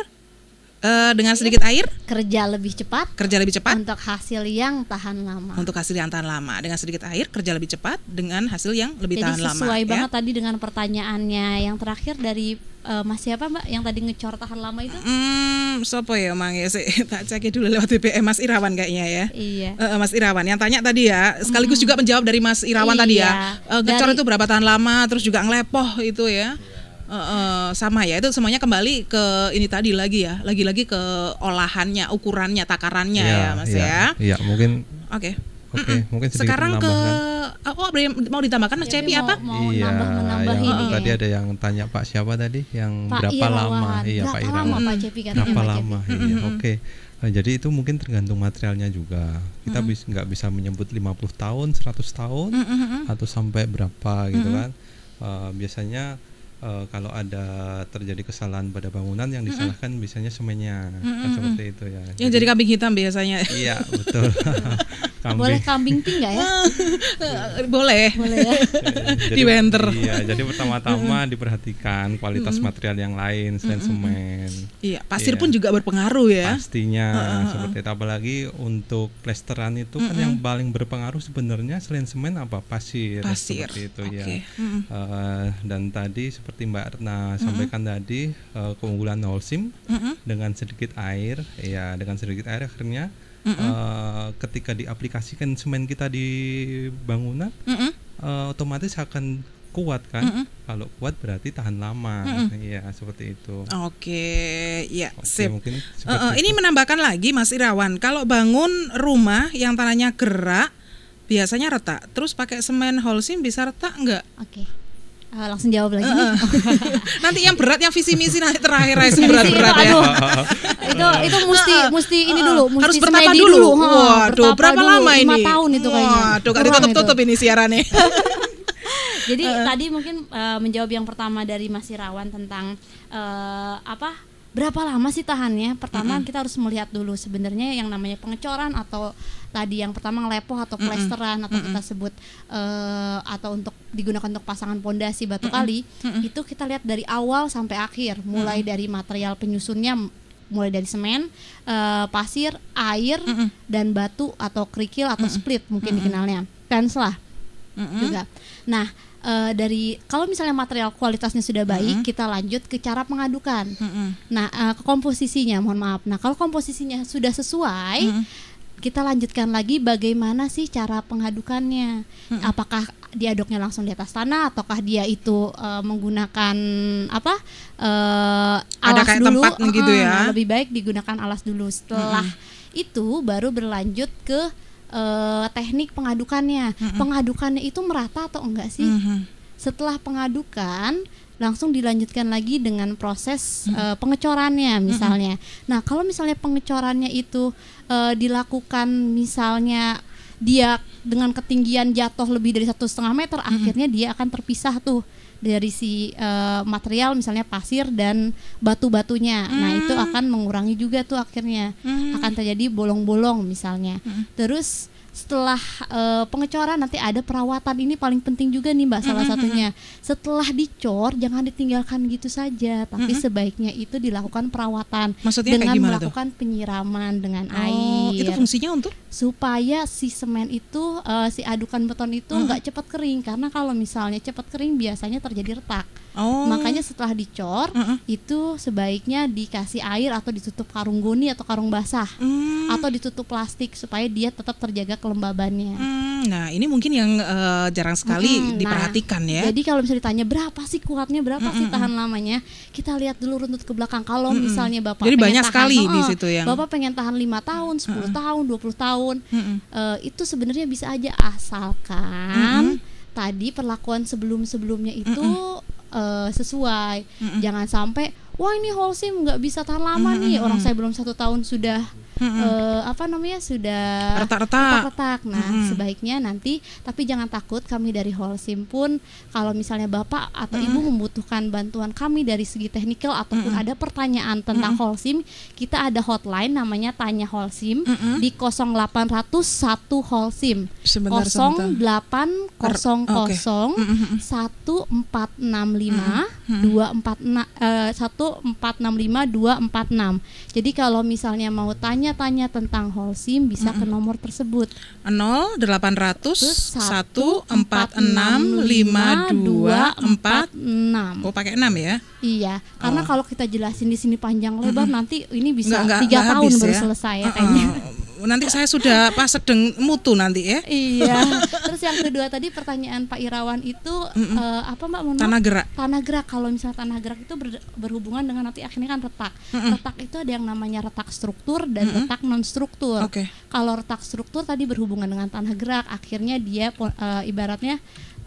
Eh, dengan sedikit air kerja lebih cepat kerja lebih cepat untuk hasil yang tahan lama untuk hasil yang tahan lama dengan sedikit air kerja lebih cepat dengan hasil yang lebih Jadi tahan lama sesuai ya? banget ya. tadi dengan pertanyaannya yang terakhir dari uh, Mas siapa Mbak yang tadi ngecor tahan lama itu hmm sopo ya Mang ya sih tak cek dulu lewat BBM Mas Irawan kayaknya ya iya uh, Mas Irawan yang tanya tadi ya sekaligus hmm. juga menjawab dari Mas Irawan iya. tadi ya uh, ngecor dari, itu berapa tahan lama terus juga ngelepoh itu ya iya uh, sama ya itu semuanya kembali ke ini tadi lagi ya lagi-lagi ke olahannya ukurannya takarannya ya, ya mas iya. ya iya ya mungkin oke okay. Oke, okay, mungkin sekarang ke oh mau ditambahkan Mas iya, Cepi apa? Mau iya, nambah yang ini. Tadi ada yang tanya Pak siapa tadi? Yang Pak berapa Irawan. lama? Iya, berapa Pak Irawan. Lama, Pak Cepi kan. berapa lama? Iya, oke. Okay. Nah, eh, jadi itu mungkin tergantung materialnya juga. Kita mm -hmm. bisa nggak bisa menyebut 50 tahun, 100 tahun mm -hmm. atau sampai berapa gitu mm -hmm. kan. Uh, biasanya e, kalau ada terjadi kesalahan pada bangunan yang disalahkan -hmm. biasanya semennya -hmm. kan seperti itu ya. Yang jadi, jadi kambing hitam biasanya. Iya betul. kambing. Boleh kambing pink nggak ya? Eh, boleh. Boleh ya. jadi, di winter. Iya jadi pertama-tama diperhatikan kualitas -hmm. material yang lain selain -hmm. semen. Iya pasir iya. pun juga berpengaruh ya. Pastinya uh seperti itu apalagi untuk plesteran itu mm -hmm. kan yang paling berpengaruh sebenarnya selain semen apa pasir. Pasir. Seperti itu okay. ya. -hmm. uh, dan tadi seperti seperti Mbak sampaikan nah, mm-hmm. sampaikan tadi uh, keunggulan Holcim mm-hmm. dengan sedikit air, ya dengan sedikit air akhirnya mm-hmm. uh, ketika diaplikasikan semen kita di bangunan, mm-hmm. uh, otomatis akan kuat kan. Mm-hmm. Kalau kuat berarti tahan lama, mm-hmm. ya seperti itu. Oke, okay. ya. Oke, Mungkin uh, uh, ini menambahkan lagi Mas Irawan, kalau bangun rumah yang tanahnya gerak biasanya retak. Terus pakai semen Holsim bisa retak enggak? Okay. Uh, langsung jawab lagi. Uh, uh. nanti yang berat yang visi misi nanti terakhir ya berat berat itu, ya. Aduh, itu itu mesti uh, mesti ini dulu, mesti harus bertapa dulu. dulu. Ha, Waduh, berapa dulu, lama ini? 5 tahun itu kayaknya. Waduh, gak ditutup-tutup ini siarannya. Jadi uh. tadi mungkin uh, menjawab yang pertama dari Mas Irawan tentang uh, apa berapa lama sih tahannya? Pertama mm -hmm. kita harus melihat dulu sebenarnya yang namanya pengecoran atau tadi yang pertama ngelepoh atau plesteran mm -hmm. atau mm -hmm. kita sebut uh, atau untuk digunakan untuk pasangan pondasi batu mm -hmm. kali mm -hmm. itu kita lihat dari awal sampai akhir, mulai mm -hmm. dari material penyusunnya mulai dari semen, uh, pasir, air mm -hmm. dan batu atau kerikil atau mm -hmm. split mungkin mm -hmm. dikenalnya. Pens lah. Mm -hmm. Juga. Nah, uh, dari kalau misalnya material kualitasnya sudah baik, -hmm. kita lanjut ke cara pengadukan. -hmm. Nah, uh, komposisinya, mohon maaf. Nah, kalau komposisinya sudah sesuai, -hmm. kita lanjutkan lagi bagaimana sih cara pengadukannya? Mm -hmm. Apakah diaduknya langsung di atas tanah ataukah dia itu uh, menggunakan apa? Uh, alas Ada kayak dulu, tempat uh, gitu ya. Nah, lebih baik digunakan alas dulu. Setelah -hmm. itu baru berlanjut ke uh, teknik pengadukannya. Mm-hmm. Pengadukannya itu merata atau enggak sih? Mm-hmm. Setelah pengadukan langsung dilanjutkan lagi dengan proses mm-hmm. uh, pengecorannya misalnya. Mm-hmm. Nah, kalau misalnya pengecorannya itu uh, dilakukan misalnya dia dengan ketinggian jatuh lebih dari satu setengah meter mm -hmm. akhirnya dia akan terpisah tuh dari si uh, material misalnya pasir dan batu-batunya. Nah, mm. Nah, itu akan mengurangi juga tuh akhirnya mm. akan terjadi bolong-bolong misalnya. Mm. Terus setelah uh, pengecoran nanti ada perawatan ini paling penting juga nih mbak mm salah satunya setelah dicor jangan ditinggalkan gitu saja tapi sebaiknya itu dilakukan perawatan Maksudnya dengan melakukan tuh? penyiraman dengan oh, air itu fungsinya untuk supaya si semen itu uh, si adukan beton itu nggak mm -hmm. cepat kering karena kalau misalnya cepat kering biasanya terjadi retak Oh. Makanya setelah dicor uh -uh. itu sebaiknya dikasih air atau ditutup karung goni atau karung basah mm. atau ditutup plastik supaya dia tetap terjaga kelembabannya. Mm, nah ini mungkin yang uh, jarang sekali nah, diperhatikan nah, ya. Jadi kalau misalnya ditanya berapa sih kuatnya berapa sih tahan lamanya kita lihat dulu runtut ke belakang kalau misalnya bapak jadi banyak tahan, sekali oh, di situ yang bapak pengen tahan lima tahun 10 tahun, tahun 20 tahun uh, itu sebenarnya bisa aja asalkan tadi perlakuan sebelum sebelumnya itu mm uh, sesuai. Mm -mm. Jangan sampai wah ini whole sim nggak bisa tahan lama mm -mm. nih. Orang saya belum satu tahun sudah mm-hmm. uh, apa namanya sudah retak-retak. retak Nah, hmm sebaiknya nanti tapi jangan takut kami dari Holsim pun kalau misalnya Bapak atau hmm Ibu membutuhkan bantuan kami dari segi teknikal ataupun hmm ada pertanyaan tentang mm-hmm. Holsim, kita ada hotline namanya Tanya Holsim mm-hmm. di 0801 Holsim. Sebentar, 0800 okay. dua empat 246 eh, jadi kalau misalnya mau tanya tanya-tanya tentang Holsim bisa mm -mm. ke nomor tersebut. 0800 1465246. Oh, pakai 6 ya? Iya, karena oh. kalau kita jelasin di sini panjang lebar mm -mm. nanti ini bisa nggak, 3 nggak tahun baru ya? selesai ya kayaknya. Uh -uh nanti saya sudah pas sedeng mutu nanti ya. Iya. Terus yang kedua tadi pertanyaan Pak Irawan itu mm -mm. Uh, apa Mbak Mono? Tanah gerak. Tanah gerak kalau misalnya tanah gerak itu ber, berhubungan dengan nanti akhirnya kan retak. Mm -mm. Retak itu ada yang namanya retak struktur dan mm -mm. retak non struktur. Okay. Kalau retak struktur tadi berhubungan dengan tanah gerak, akhirnya dia uh, ibaratnya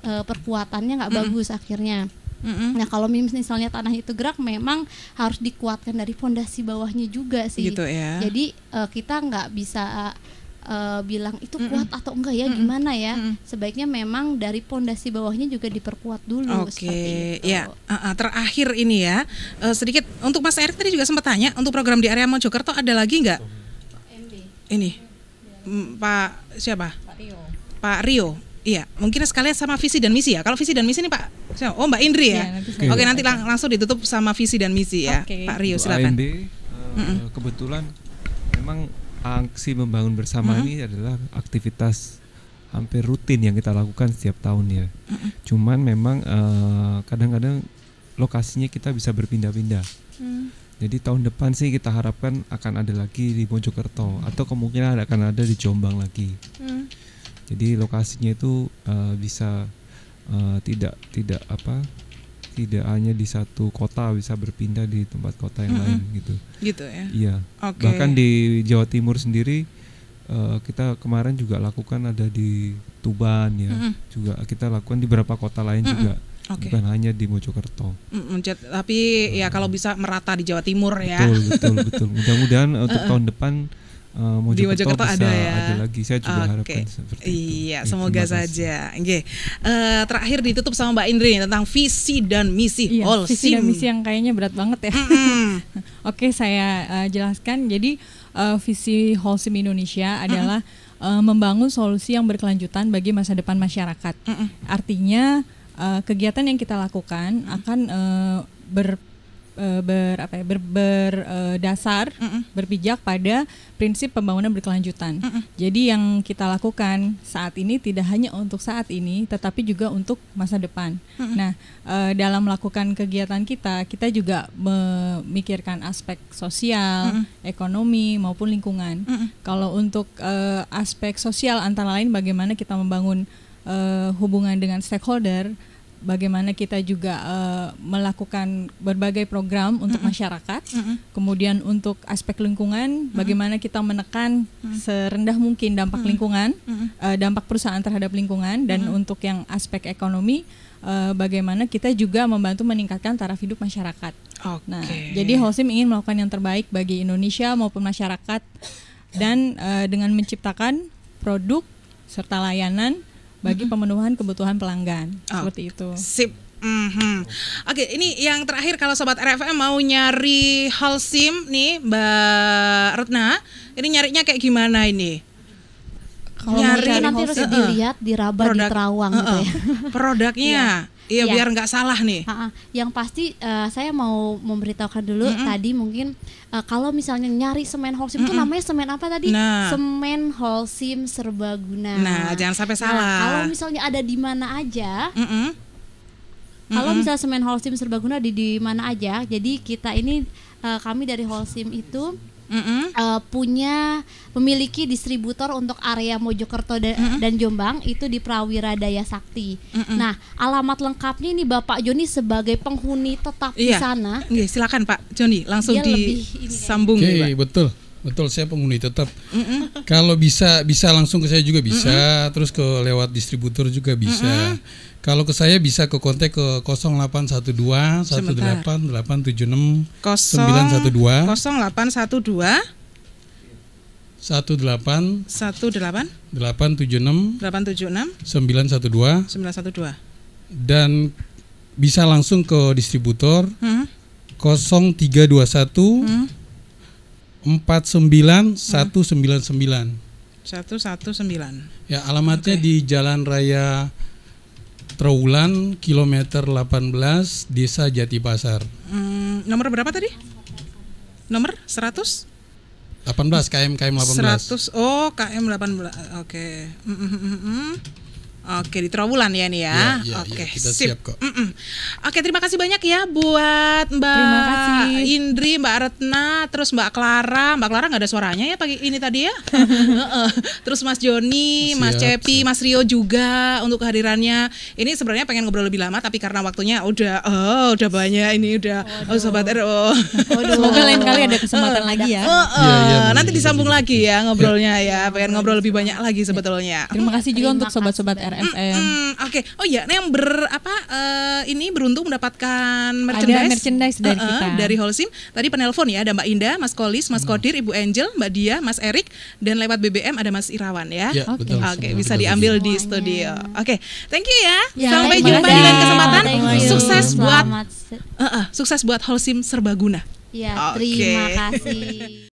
uh, perkuatannya nggak mm -mm. bagus akhirnya. Mm-hmm. Nah kalau misalnya tanah itu gerak, memang harus dikuatkan dari fondasi bawahnya juga sih. Gitu ya. Jadi uh, kita nggak bisa uh, bilang itu kuat mm atau enggak ya mm -mm. gimana ya mm -mm. sebaiknya memang dari fondasi bawahnya juga diperkuat dulu oke okay. ya uh, uh, terakhir ini ya uh, sedikit untuk Mas erick tadi juga sempat tanya untuk program di area Mojokerto ada lagi nggak ini Pak siapa Pak Rio Pak Rio Iya, mungkin sekalian sama visi dan misi ya. Kalau visi dan misi ini Pak, oh Mbak Indri ya. ya nanti Oke, nanti lang langsung ditutup sama visi dan misi ya, Oke. Pak Rio silakan. uh, kebetulan memang aksi membangun bersama uh -huh. ini adalah aktivitas hampir rutin yang kita lakukan setiap tahun ya. Uh -huh. Cuman memang eh, kadang-kadang uh, lokasinya kita bisa berpindah-pindah. -huh. Hmm. Jadi tahun depan sih kita harapkan akan ada lagi di Mojokerto atau kemungkinan akan ada di Jombang lagi. -huh. Hmm jadi lokasinya itu uh, bisa uh, tidak tidak apa tidak hanya di satu kota bisa berpindah di tempat kota yang mm -hmm. lain gitu gitu ya iya okay. bahkan di Jawa Timur sendiri uh, kita kemarin juga lakukan ada di Tuban ya mm -hmm. juga kita lakukan di beberapa kota lain mm -hmm. juga Okay. Bukan hanya di Mojokerto. Mm, tapi uh, ya kalau bisa merata di Jawa Timur ya. Betul betul betul. Mudah-mudahan untuk uh, uh. tahun depan uh, di Mojokerto ada ya. Ada lagi saya juga okay. harapkan seperti itu. Iya, ya, semoga saja. Nggih. Eh, uh, terakhir ditutup sama Mbak Indri tentang visi dan misi iya, All Visi dan misi yang kayaknya berat banget ya. Mm -hmm. Oke, okay, saya uh, jelaskan. Jadi uh, visi Holsim Indonesia adalah mm -hmm. membangun solusi yang berkelanjutan bagi masa depan masyarakat. Mm -hmm. Artinya kegiatan yang kita lakukan akan ber Eh, ber apa ya ber, ber uh, mm -mm. berpijak pada prinsip pembangunan berkelanjutan. Mm -mm. Jadi yang kita lakukan saat ini tidak hanya untuk saat ini tetapi juga untuk masa depan. Mm -mm. Nah, uh, dalam melakukan kegiatan kita, kita juga memikirkan aspek sosial, mm -mm. ekonomi maupun lingkungan. Mm -mm. Kalau untuk uh, aspek sosial antara lain bagaimana kita membangun uh, hubungan dengan stakeholder bagaimana kita juga uh, melakukan berbagai program untuk mm -hmm. masyarakat, mm -hmm. kemudian untuk aspek lingkungan, mm -hmm. bagaimana kita menekan mm -hmm. serendah mungkin dampak mm -hmm. lingkungan, mm -hmm. uh, dampak perusahaan terhadap lingkungan, dan mm -hmm. untuk yang aspek ekonomi, uh, bagaimana kita juga membantu meningkatkan taraf hidup masyarakat. Okay. Nah, jadi Holsim ingin melakukan yang terbaik bagi Indonesia maupun masyarakat dan uh, dengan menciptakan produk serta layanan bagi pemenuhan kebutuhan pelanggan oh. seperti itu. Sip. Mm-hmm. Oke, okay, ini yang terakhir kalau sobat RFM mau nyari hal SIM nih Mbak Retna, ini nyarinya kayak gimana ini? Kalau nyari nanti harus dilihat di Raba di Terawang uh, uh, gitu ya. Produknya. Iya. Iya, ya. biar nggak salah nih. Ha -ha. Yang pasti uh, saya mau memberitahukan dulu mm -mm. tadi mungkin uh, kalau misalnya nyari semen holcim mm -mm. itu namanya semen apa tadi? Nah. Semen holcim serbaguna. Nah, jangan sampai nah, salah. Nah, kalau misalnya ada di mana aja, mm -mm. Kalau misalnya semen Holcim serbaguna di di mana aja, jadi kita ini uh, kami dari Holcim itu mm -hmm. uh, punya memiliki distributor untuk area Mojokerto da mm -hmm. dan Jombang itu di Prawira Daya Sakti. Mm -hmm. Nah, alamat lengkapnya ini Bapak Joni sebagai penghuni tetap iya. di sana. Iya, silakan Pak Joni langsung disambung Oke, okay, betul. Betul, saya penghuni tetap. Kalau bisa bisa langsung ke saya juga bisa, mm -hmm. terus ke lewat distributor juga bisa. Mm -hmm kalau ke saya bisa ke kontak ke 0812 18876 912 0812 18 18 876 876 912 912 dan bisa langsung ke distributor hmm. 0321 hmm. 49199 119 ya alamatnya okay. di Jalan Raya Trawulan kilometer 18 Desa Jatipasar. Hmm, nomor berapa tadi? Nomor 100? 18 KM KM 18. 100 oh KM 18. Oke. Okay. Mm -mm -mm. Hmm, hmm. Oke, di Trawulan ya nih ya. ya, ya Oke, ya, kita sip. siap kok. Mm -mm. Oke, terima kasih banyak ya buat Mbak Indri, Mbak Retna, terus Mbak Clara. Mbak Clara nggak ada suaranya ya pagi ini tadi ya. terus Mas Joni, siap, Mas Cepi, Mas Rio juga untuk kehadirannya. Ini sebenarnya pengen ngobrol lebih lama tapi karena waktunya udah oh, udah banyak ini udah Waduh. oh sobat RO. Semoga lain kali ada kesempatan lagi ya. Uh, uh, ya, ya nanti disambung lagi ya iya. ngobrolnya ya. Pengen ngobrol lebih banyak lagi sebetulnya. Terima kasih juga terima untuk sobat-sobat RO FM. Mm, mm, Oke. Okay. Oh iya, nah yang ber apa uh, ini beruntung mendapatkan merchandise. Ada merchandise dari uh -uh, kita. Dari Holsim. Tadi penelpon ya ada Mbak Indah, Mas Kolis, Mas hmm. Kodir, Ibu Angel, Mbak Dia, Mas Erik dan lewat BBM ada Mas Irawan ya. ya Oke. Okay. Okay, bisa diambil di studio. Oke. Okay. Thank you ya. ya Sampai jumpa di lain kesempatan. Sukses buat uh -uh, sukses buat Holsim serbaguna. Ya, okay. terima kasih.